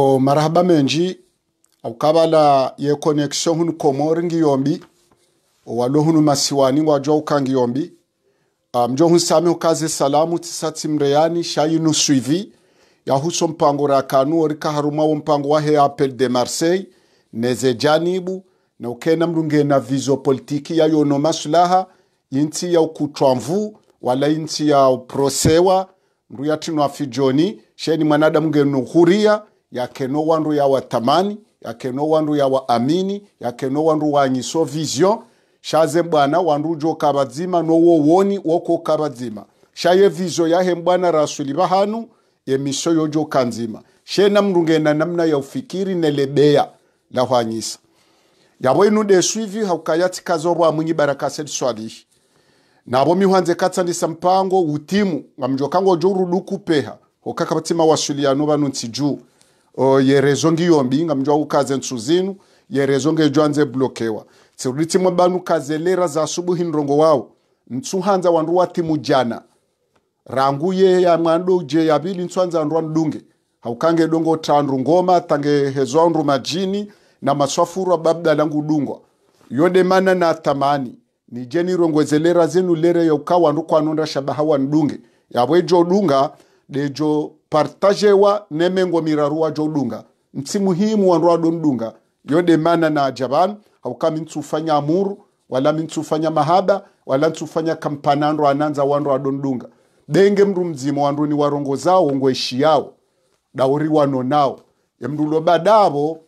o marahaba menji aukabala ye connection hun komor ngiyombi walo hun masiwani wa wajo ukangiyombi ah, mjo um, hun sami ukaze salamu tisati mreyani shayinu suivi ya yahuso mpango rakanu orika haruma wo mpango wa he appel de marseille neze janibu na ukena mrunge na vizo politiki ya yono maslaha inti ya ukutwamvu wala inti ya uprosewa mru yatino afijoni sheni mwanadamu genuhuria yake no wandu yake no wandu yake no wandu wanyiso vision shaze bwana wandu joka bazima nowowoni woko kabadzima shaye vision yahe bwana rasuli bahanu emisho yojoka kanzima shena mndu ngena namna ya ufikiri nelebea la hwanyisa yabo inu de suivi deswivi haukayatikazo baraka barakaseli swali nabo mihwanze katsandisa mpango utimu ngamjokango jo rudukupeha hokaka batima wasuliano banu ntsiju uh, yerezo ngiyombi ingamjwa ukaze ntsu zinu yerezo ngejwanze blokewa tsiriditsimwe banu kazelera za asubuhi nrongo wawo ntsuhanza wandu wati mujana rangu ye ya mwandu je ya bili ntsuhanza wandu wandunge haukange dongo tandu ngoma tange hezo wandu majini na maswafuru babda langu dungwa yode mana na tamani ni nije nirongwezelera zenu lere yauka wandu kwanonda shabaha wandunge yabwejo dunga dejo partagewa nemengo miraru wa jodunga ntsi muhimu wanruwa don dunga yode mana na jaban au hauka mintsufanya amuru wala mintsufanya mahaba wala ntsufanya kampanandro ananza wanru adondunga denge mndu mzima wandu ni warongo zawo ngweshi yawo dauri wano nawo emdulo badabo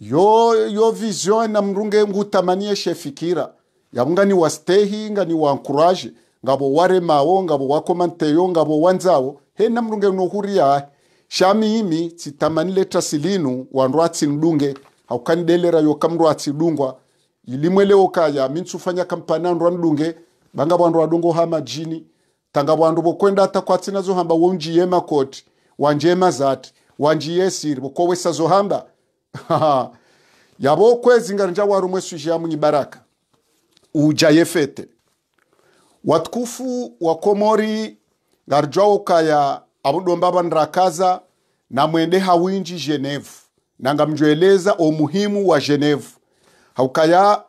yo yo vision na mrunge ngutamanie shefikira yabunga ni wastehi nga ni encourage ngabo ware mawo ngabo wa commenter yo ngabo wanzawo he namrunge nohuria shami imi tsitamanile tasilinu wandu atsinudunge haukanidelera yokamndu atsidungwa ilimweleo kaya mintsufanya kampani andu anudunge banga bwandu wadongo hama jini tanga bwandu bokwenda hata kwatsinazohamba wonjiye makoti wanjema zati wanjiye siri bokowesazohamba yabo kwezinga nja waru warumwe sujia munyibaraka uja yefete watukufu wa Komori ngarjwauka ya abudomba vanrakaza namwende hawinji Geneve nangamjweleza umuhimu wa Geneve haukaya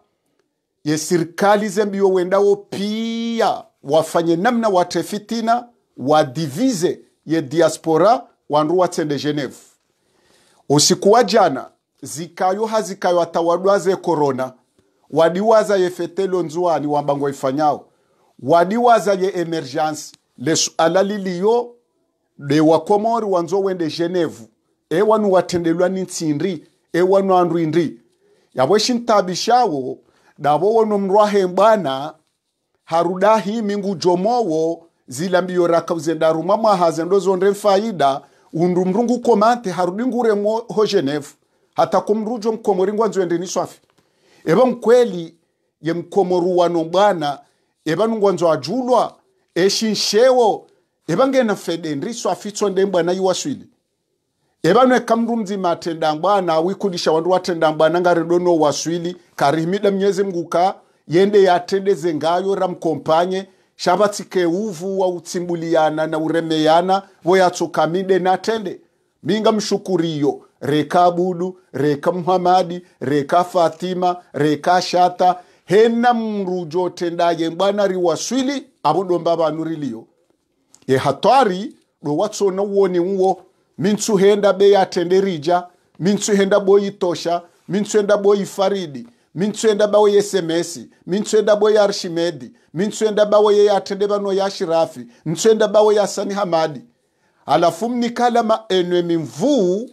ye serikali zembiyo wendawo pia wafanye namna watefitina wadivize ye diaspora wandu watsende Geneve usiku wa jana zikayo hazikayo atawadwaze korona wadiwaza ye fetelo nzuani wambangwa ifanyao wadiwaza ye emergence le suala liliyo de wakomori wanzo wende Genève e wanu watendelwa ni ntsindri e wanu andu indri yabwe shintabishawo dabo wono mrwahe mbana harudahi mingu jomowo zilambiyo rakauze daruma mwahaze ndo zonde faida undu mrungu komante harudi mo ho Genève hata kumrujo mkomori ngwanzo wende ni swafi eba mkweli ye mkomoru wano bwana eva nungwanzo ajulwa eshinxewo evangena fede ndriso afitswa ndembwa na iwaswile evano ekamndu mdzima atendangwa ana awikundisha wandu watendangwa nangaredono waswili karihimida mnyezi mguka yende yatendeze ngayo ramkompanye shavatsikhe uvu wa utsimbuliyana na uremeyana voyatsokamide natende minga mshukuriyo reka abudu reka muhamadi reka fatima reka shata hena mrujo otendaye mbwanari waswili abo domba abanuriliyo ye hatwari ɗo watsona woni uwo min henda ɓe yatende rija min henda ɓoyi tosha min suhenda ɓoyi faridi min suhenda ɓawo ye semesi min suhenda ɓo ye arshimedi min henda ɓawo ye yatende ɓano ya shirafi min henda ɓawo ya sani hamadi alafu mnikalama enwe mimvuu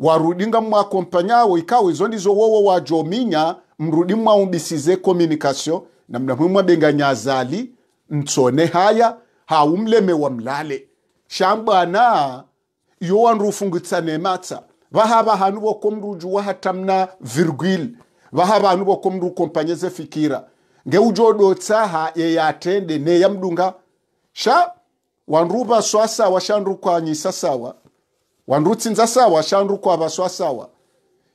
warudinga mwakompanyawo ikawo izo ndizo wowo wajominya mrudimu aundisize communication na namna mwe mwabenganyazali ntsone haya haumleme wa mlale shambwana yo wanrufungitsane matsa vaha vahanu vokomruju wahatamna virgil vaha vanu vokomru kompanyeze fikira ngeujodotsa ha yeyatende mdunga sha wanru vaswa sawa shanru kwanyisa sawa wanrutsinza sawa shanru kwa vaswa sawa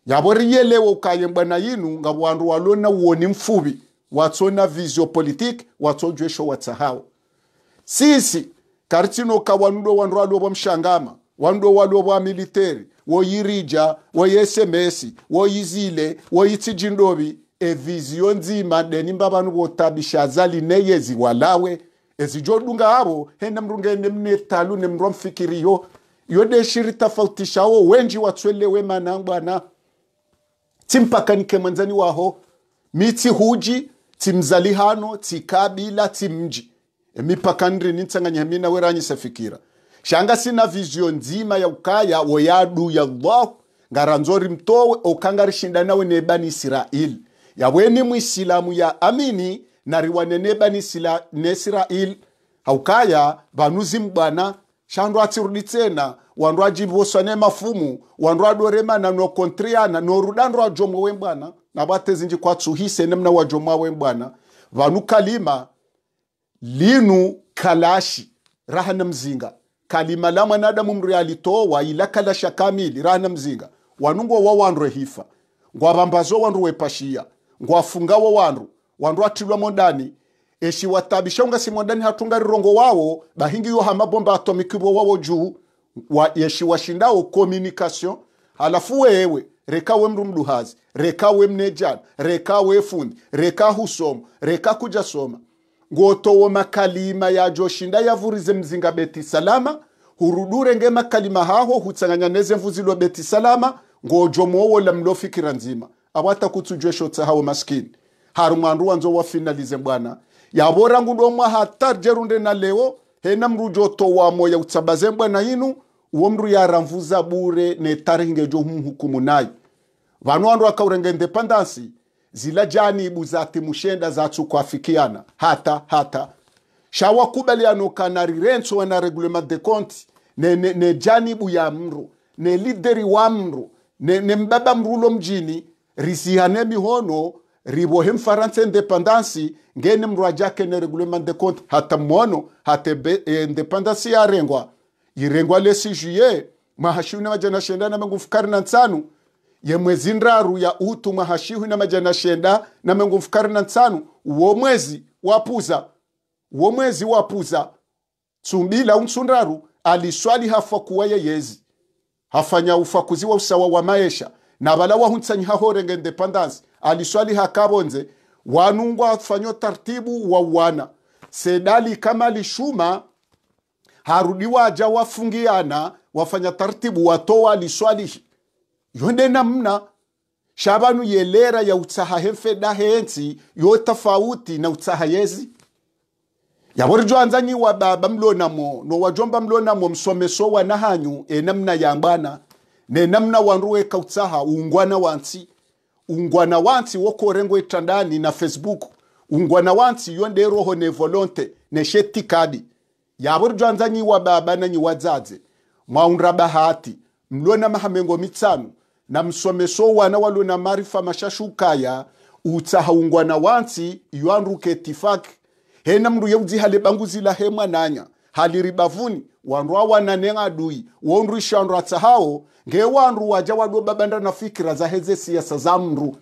yabori yelewo kayembana yinu nga wandu walona uoni mfubi watso watsona visio politik jwesho watsahawo sisi karitino ka wanudo wandu wa mshangama wanudo walwo wa militeri woyirija woyesemesi woyizile woyitsijindobi eviziyo nzima denimba banu botabisha zalineyezi walawe ezijodunga abo henda mrungene mnetalu nemromfikiriyo yodeshiri tofautishawo wenji watswelewe manangwana timbakanike mwanzani waho mitsi huji timzali hano tikabila timji emipakaniri nintsanganya mina weranyisa fikira shanga sina vizio nzima ya ukaya woyadu ya llahu ngaranzori mtowe okanga rishindanawe nebani israeli yaweni mwisilamu ya amini nariwane nebani nesiraeli haukaya banuzi mbana shandu tsirudi tsena wandu ajivoswane mafumu wandu adoremana nokontriana norudandwa jomwe wembwana nabwatezinji kwatsuhise nemna wa jomwa wembwana vanu kalima linu kalashi raha na mzinga kalima la mwanadamu mri alitowa ila kalasha kamili raha na mzinga wanungo wa wandwe hifa ngwa ngwavambazo wandu wepashia wa wandu wandu atilwa modani eshi watabisha unga simwandani hatunga rongo wawo bahingi yo hamabomba atomikibwo wawo juu wa yeshiwashindao communication halafu wewe reka we mrumduhazi reka we mnejana reka we fundi reka husomo reka kuja soma ngotowo makalima yajoshinda yavurize mzinga beti salama hurudure nge makalima haho hutsanganya neze mvuzilo beti salama ngojo la mlofikira nzima awata kutsujwe shotsa hawo maskini hari mwandu wanzo finalize bwana yaborangu domwa hatarjerunde na leo hena mru joto wa moya utsabazembwa na inu uwo mru yaramvuza bure ne netaringe jo hukumu nayo vanu andu wakaurenga independansi zila jani buzati mushenda za tsukwafikiana hata hata shawa shawakubaliano kanarirentswa na reglement de compte ne, ne, ne janibu ya mru ne lideri wa mru ne, ne mbaba mrulo mjini risihane mihono ribohe mfaransa independansi ngene mrwajake ne regulement de compte hata mono hata eh, independansi ya rengwa irengwa lesi juye mahashihu majana shenda na fukari na ntsanu ye mwezi ndraru ya utu mahashihu majana shenda na fukari na ntsanu uwo mwezi wapuza uwo mwezi wapuza tsumbila untsunraru aliswali hafa kuwaya yezi hafanya ufakuzi wa usawa wa maisha na nabala wahunsanye hahorenga independence aliswali hakabonze wanungwa fanyo tartibu wa wana sedali kama lishuma harudiwa aja wafungiana wafanya tartibu watoa liswalihi yonde namna shabanu yelera ya utsaha hemfeda hensi yo tofauti na utsaha yezi yaborjo anzanyi wa baba mlonamo no wajomba mlonamo msomeso wanahanyu enamna yambana ne namna wanruwe kautsaha uungwana wansi ungwana wansi wokorengo itandani na facebook ungwana wansi yonde roho ne volonte ne sheti kadi yaburi nyi wa baba na nyi wazadze maunra bahati mlona mahamengo mitsanu na msomeso wana walona marifa mashashukaya utsaha ungwana wansi yuanruke tifak hena mruye mndu hale banguzi la hema nanya haliribavuni wandu dui wondrisha wandu atsahao nge wandu waja babanda na fikira za heze siasa za mndu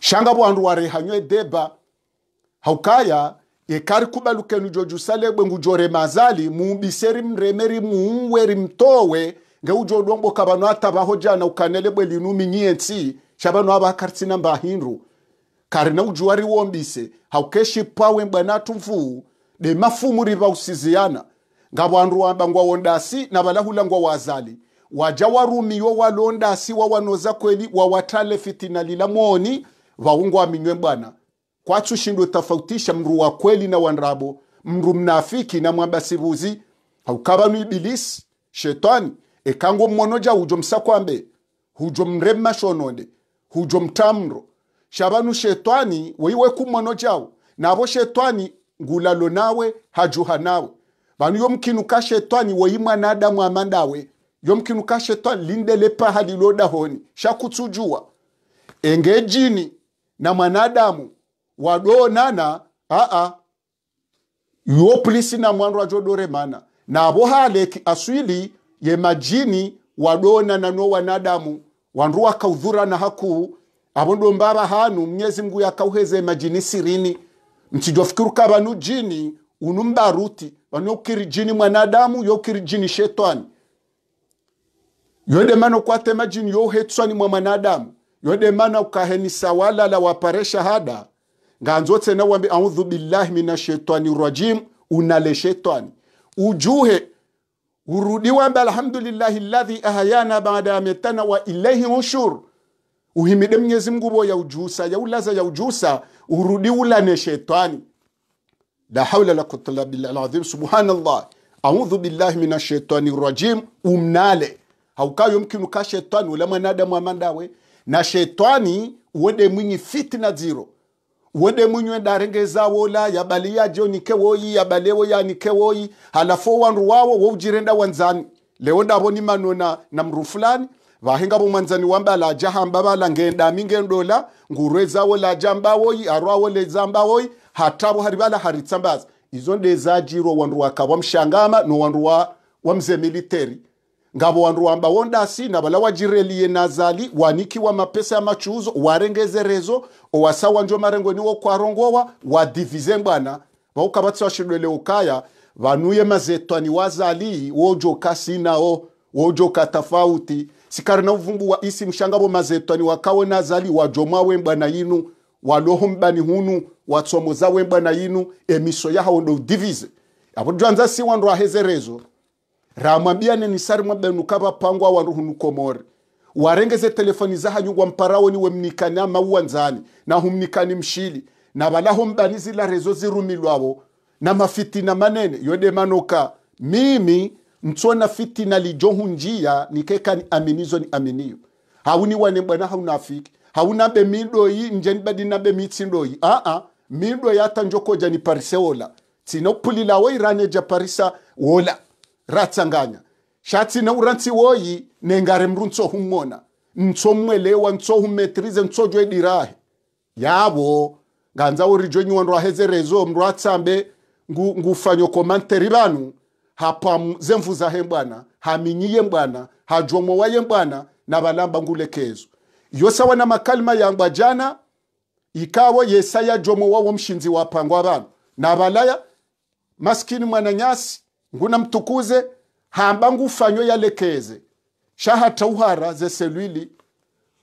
shanga wandu warehanywe deba haukaya ekari kubalukenu jojusalebwe ngujore mazali muubiseri mremeri muunweri mtowe nge ngeujodombo kabano atabaho jana ukanelebwe linumi nyiensi shabano abakaritsina mbahindu na ujuwari wombise haukeshi pawe mbwana tumfuu de mafumuri vausiziana nga vandu vangwa wondasi na valahula ngwa wazali waja warumiwe walondasi wawanoza kweli wawatale fitina lila mwoni vaungwa minywe bwana kwatsu shindu tofautisha mru wa kweli na wanrabo mru mnafiki na mwambasivuzi haukavanu ibilisi shetani ekango mmonoja hujo msakwambe hujo mrema shononde hujo mtamro shavanu shetani weiwe kummono jawo navo shetani ngulalo nawe hajuha nawe bantu yomukinuka shetani woyimwana adamu amandawe yomukinuka shetani lindele pahali lodahoni shakutsujua engejini na mwanadamu wadoonana aa yopolisi na mwandu ajodoremana navo haleki aswili ye majini wadoonana no wanadamu wandu wakaudhurana hakuu ndo ndombava hanu mnyezi mngu yakauheze majini sirini mtijofikiruka vanu jini unumbaruti ruti vanokiri jini mwanadamu yokiri jini shetani yode yodemana kwatema jini yohetswani mwa mwanadamu yode yodemana ukahenisa walala waparesha hada na wambi audhu billahi mina shetani rajim unale shetani ujuhe urudi wambi alhamdulillahi ladhi ahayana baada ya metana wa ilaihi ushur uhimide mnyezi mngubo ya ujusa ya ulaza ya ujusa urudi ulane shetani la haula la quwwata billahi alazim, subhanallah, audhu billahi minash shaitani rajim, umnale ka shetani ula mwanadamu amandawe na shetani uwede mwinyi fitina dziro uwede mwinywe darengezawo la yabaliyajo wo yabalewo yanikewoyi halafo wanru wawo woujirenda wanzani leo ndavo ni manona na mru fulani vahenga vumwanzani wamba laja hamba vala ngenda mingendola ngurwe zawo laja mbawoyi arwawo leza mbawoyi hatavo hari vala haritsa mbaza izo ndezajirwa wandu wakavwa mshangama no wandu wa, wa mze militeri ngavo wandu wamba wondasi na vala wajirelie nazali wanikiwa mapesa ya machuuzo warengezerezo owasawanjwa marengoni wokwarongowa wadivize mbwana vaukavatsi washidwele ukaya vanuye mazetwani wazali wojo kasi nao wojoka tafauti sikari na wa isi mshangabo mazetani wakawe nazali wajoma wemba na yinu waloho mbani hunu watsomoza wemba na yinu emiso yaho ndo divize apo jwanza si wandu ahezerezo sari nisari mwabenuka pangwa wandu hunu komori warengeze telefoni za zahanyugwa mparawo niwe mnikani amauwanzani na humnikani mshili na balaho mbani zila rezo zirumilwawo na mafitina manene yode manoka mimi ntsona fitina lijohunjia nikeka aminizo ni aminiyo hauni wane bwana afiki hauna be yi njeni na be mitsindoyi aa ah -ah. mido yata njokoja ni pariseola tsina la wo rane ja parisa wola ratsanganya na urantsi woyi nengare mru ntso humona ntso mwelewa ntso humetrize ntso dirahe yabo nganza worijonyiwa ndwahezerezo mru atsambe ngufanyo komante ribanu hapa hapamu za mbwana haminyiye mbwana hajomowaye mbwana balamba ngulekezo yosawa na makalima yangwa jana ikawo yesaya jomowa wo mshinzi wapangwa abantu balaya maskini mwana nyasi nguna mtukuze hamba ngufanyo yalekeze ze selwili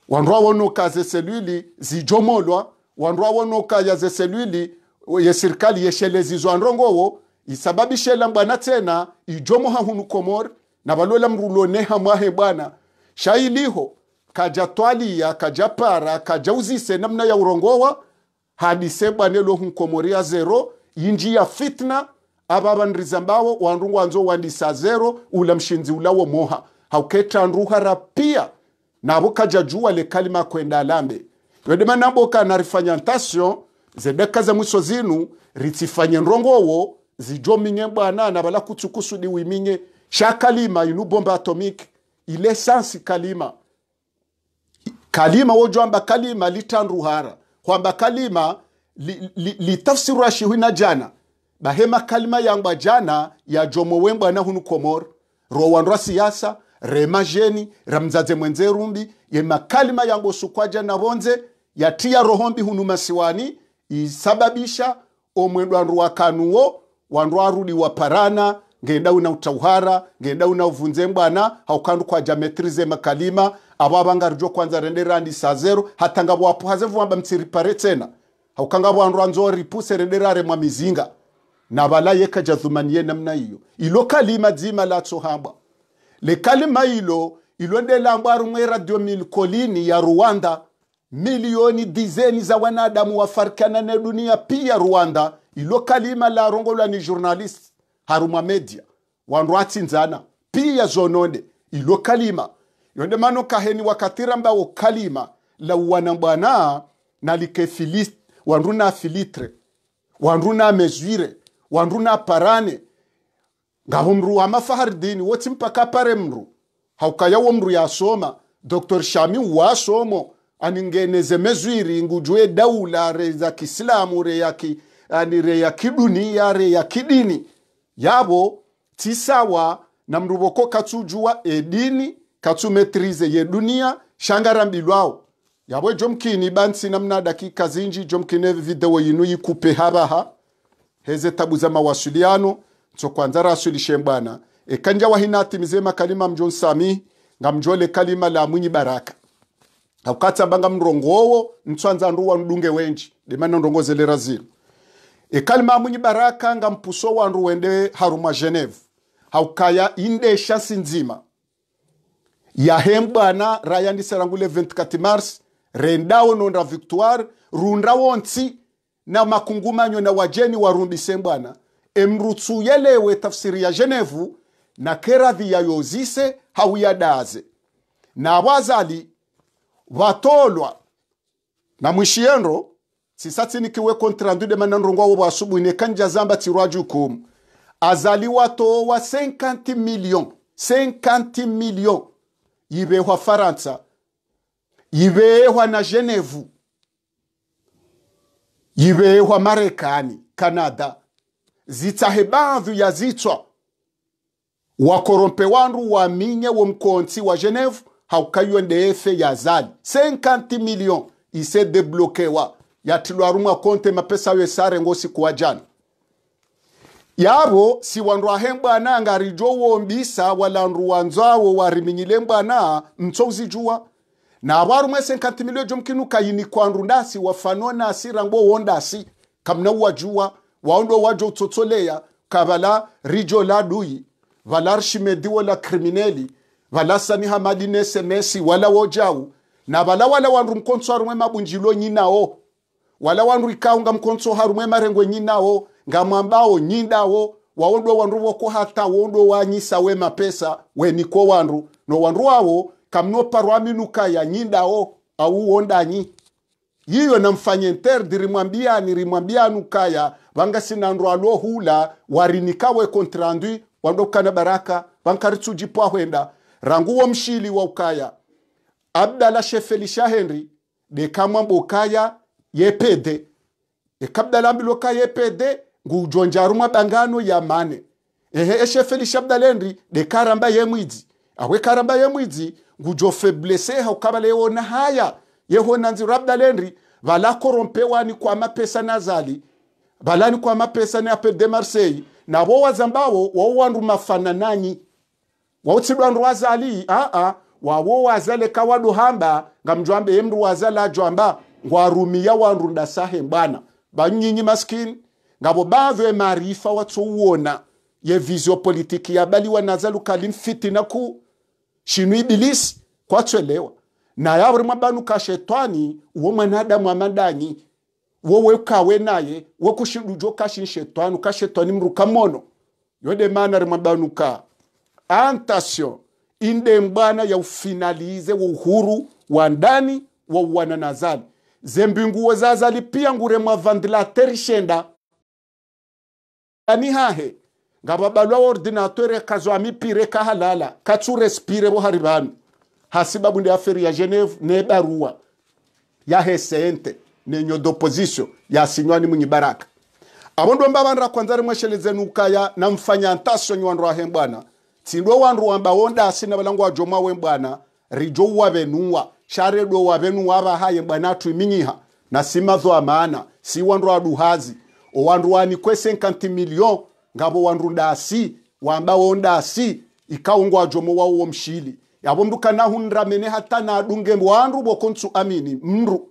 wandwa wonoka ze selwili zijomolwa wandwa wonoka ya ze selwili ye serikali yeshelezizwa ndrongowo isababishe isababishela mbwana tena ijomo hahunu komor na valola mruloneha mwahe bwana shailiho kaja twalia kaja para kaja uzise namna ya urongowa hadise bwana lohun hunkomoria zero inji ya fitna aba banriza mbawo anzo wanzo wandisa zero ula mshinzi ula ulawo moha hauketa nruha rapia nabo kaja juwa le kalima kwenda alambe wedema naboka narifanya ntasyo zedeka za mwiso zinu ritsifanye nrongowo zijominge bwana na bala kutsukusudi wiminge sha kalima inu bomba atomik ile sansi kalima kalima wojwamba kalima litanruhara kwamba kalima litafsirwa li, li shihwina jana bahema kalima yangwa jana yajomo wembwana hunu komor rowanrwa siyasa rema jeni ramzaze ramzadze mwenzerumbi yema kalima yango sukwaja na vonze yatiya rohombi hunu masiwani isababisha omwendwanru kanuo wanrwarudi wa parana ngenda una utauhara ngenda una uvunze mbwana haukandu kwa jametrize makalima abo abangarijwa kwanza renderandi sa zero hatanga bwapo hazevuamba mtsiripare tena haukanga bwandu anzo ripuse renderare mwa mizinga na yeka balayeka jadhumaniye mna hiyo ilo kalima dzima la tsohamba le kalima ilo ilo ilondelambwa rumwe radio milikolini ya Rwanda milioni dizeni za wanadamu wafarikana na dunia pia Rwanda ilo kalima la rongola ni journalist haruma media wandu atsinzana pia zonone ilo kalima yonde mano kaheni wakatira mbao kalima la wanabwana na likefilist wandu na filitre wandu na mezuire wandu na parane ngabo mru wa mafahardini woti mpaka pare mru haukayawo mru yasoma dr shami wasomo aningeneze mezwiri ngujwe daula re za kiislamu re ya ki anire ya kiduni yare ya kidini yabo tisawa na mruvoko katsujua edini katsumetrize yedunia shangarambidwawo yabwe jomkini bansi namna dakika zinji jomkine video yinu yikupe habaha heze tabu za mawasiliano tso kwanza rasulishe mbwana ekanja wahina atimize makalima mjon sami ngamjole kalima la mwinyi baraka akukatsa mbanga mrongowo ntswanza nruwa ndunge wenji demana ndongozele razilo ekalima munyi baraka nga mpuso wandu wende harumwa geneve haukaya inde sinzima nzima yahem bwana rayandiserangule 24 mars rendawo nonda victoire runda nsi na makungumanyo na wajeni warundise bwana emrutsu yelewe tafsiri ya genevu na keradhi yayozise hauyadaze na wazali watolwa na mwishiyendo tsisatsini kiwe kontrandu de mananrongwa wo bwasubu ine kanja zamba tsirwaju kum azaliwa to wa 50 million 50 million yibehwa faransa yibehwa na genevu yibehwa marekani kanada zitsahe badhu ya zitswa wakorompe wandu waminye mkontsi wa genevu ya yazali 50 million isedeblokewa yatilwarumwa konte mapesa we sare ngosi kuwa jani yabo kuwajana yavo siwandu ahe mbwana ngarijo wombisa walandu wanzawo wariminyile mbwana mtso uzijuwa na mwese warumwe senkantimilwe jo mkinu kayini kwandu ndasi wafanona asira ngbo wondasi kamna wajuwa waondo wajo utotolea kavala rijo la dui vala rshimediwo la krimineli vala saniha madine semesi wala wojau na vala wala wandu mkonso arumwe mabunjilo nyinao wala wandu ikao ngamkonso harumwe marengwe nyinawo ngamwambawo nyindawo waondwe wanru woko hata wondwe wanyisa we mapesa we niko wanru no wandu wawo parwa minuka ya nyindawo au wondanyi yiyo namfanye nterdi rimwambiani rimwambianu kaya vangasinandro alohula warinikawe kontrandu wandokana baraka hwenda rangu wo mshili wa ukaya abdala shefelisha henri dekamwambokaya yepede ekabdalambilo ka yepede ngujonjarumwa bangano ya mane ehe eshe eshefeli shabdalendi dekaramba yemwidzi awe karamba yemwidzi ngujofe bleseha ukabalewona haya yeho yehona nzi rabdalendi valakorompewa kwa mapesa nazali valani kwa mapesa ni ape de marseille navo wazambawo wowandu mafana nanyi wautsidwa ndu wazali aa wawo wazaleka waduhamba ngamjwambe emru wazala jwamba ngwarumiya wandu ndasahe bwana banyinyi maskini ngabo bave maarifa watsouwona ye politiki ya bali wanazalu naza lukali na ku shinu ibilisi kwatswelewa naye avuri mwabanu ka shetwani uwo mwanadamu amadanyi wowe kawe naye wokushidujo kashin shetwani ukashetwani mruka mono yode mana ri mwabanu ka antasio inde mbana ya ufinalize wa uhuru wa ndani wa uwana nazali zembinguwo zazalipia ngure mwavandila shenda ani hahe ngababalwa ordinateur ekazwa mipire kahalala respire bohari banu hasibabu ndi aferi ya geneve nebarua yahesente nenyo doposisio yasinywani munyibaraka abondo mbabanra kwanza rimwesheleze nukaya na mfanya ntasyo nywandu ahe bwana tsindwe wandu wamba wonda asina balangu ajoma we bwana rijo wabenuwa sharedo wavenu wava haye bwana tuiminyiha na simazo amana si wandu aduhazi owandu wani kwese nkanti milion ngavo wandu ndasi wamba wondasi ikaungwa jomo wawo mshili yavo mndu kanahunramene hata na nadunge wandu wokontsu amini mru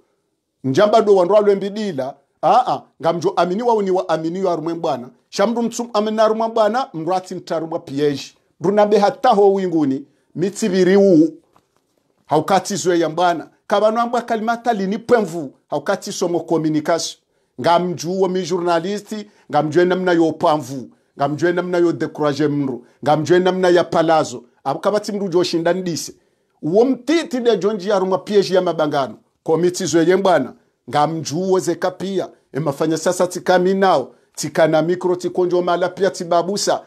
njamba do wandu alwembidila aa ngamjo amini wauni wa amini yo arumwe bwana shamndu mtsu amini arumwa bwana mndu ati ntarumwa runabe hata ho winguni mitsibiri uu haukati zwe ya haukatsizwe yambwana ambwa kalimata lini pwemvu haukatsiswa mu communication ngamjuwa mi journalisti ngamjue namna yo pamvu ngamjue namna yo decourage mnro ngamjue namna ya palazo abukabati mru jo shinda ndise uwo mtiti de jonji ya rumwa pieji ya mabangano komiti zwe komitizwe yembwana ngamjuwe ze kapia emafanya sasa tikami nao tikana mikro tikonjo mala pia tibabusa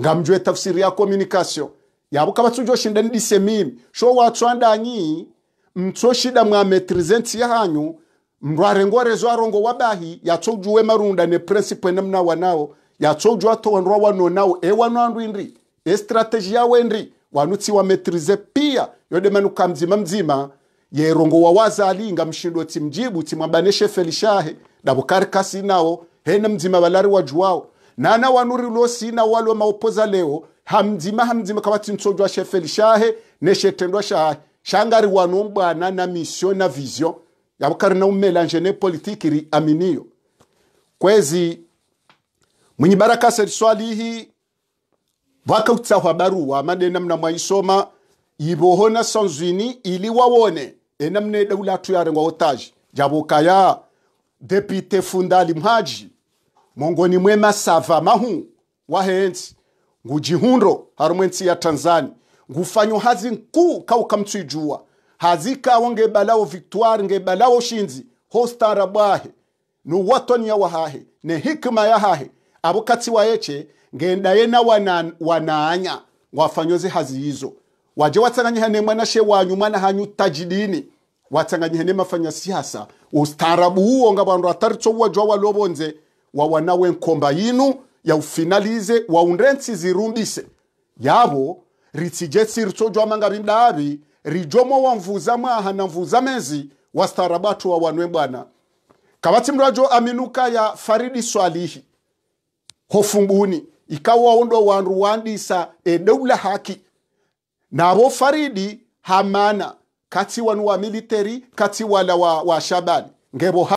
ngamjue tafsiri ya communication yabuka batsujoshinda ndise mimi sho watswandanyi mtsoshida mwa metrizenti yahanyu mrwarengwarezo arongo wabahi yatsoujuwe marunda ne principle namna wanao yatsouju atowanrwa wanonao ewanu andu indri estrategi yawo indri wanutsiwa metrize pia yodemanuka mzima mzima yerongo wawazalinga mshindo timjibu timwabaneshe felishahe dabukarikasi nao hena mzima valari wajuwao nana wanuriluo sina walwe maopoza leo hamzima hamzima kavatsintsojwa shefeli shahe neshetendwa shahe shangari wanombwana na misio na vizio yavukari na umelanje ne politiki ri aminiyo kwezi mwinyibarakase riswalihi vakakutsahwa baruwa madena mna mwaisoma ivoho na sanzwini ili wawone ena mne daulatu yarengwa otaji javokaya depute fundali mhaji mongoni mwema sava mahu wahenzi ngujihundo harumwe nsi ya tanzani ngufanyo hazi nkuu kauka mtswijua hazikawo ngebalawo victoire ngebalawo shinzi hostara bwahe nuwatoni ya wahahe ne hikma ya hahe abo katsi wayeche ngendaye na wana, wanaanya wafanyoze hazi hizo waje watsanganyihane mwanashe wanyu na hanyu tajidini watsanganyihane mafanya siasa ustarabu uwo nga vandu ataritso uwajwa walobonze wa wanawe nkomba yinu yawufinalize waundensi zirundise yabo ritsijetsi ritsojwa manga mdaavi rijomo wamvuza mwaha na mvuza mezi wastarabatu wa wanwe bwana kavati mrajo aminuka ya faridi swalihi hofumbuni ikawa ondo wandu wandisa edeula haki navo faridi hamana kati wanu wa militeri kati wala wa, wa shabani ngevo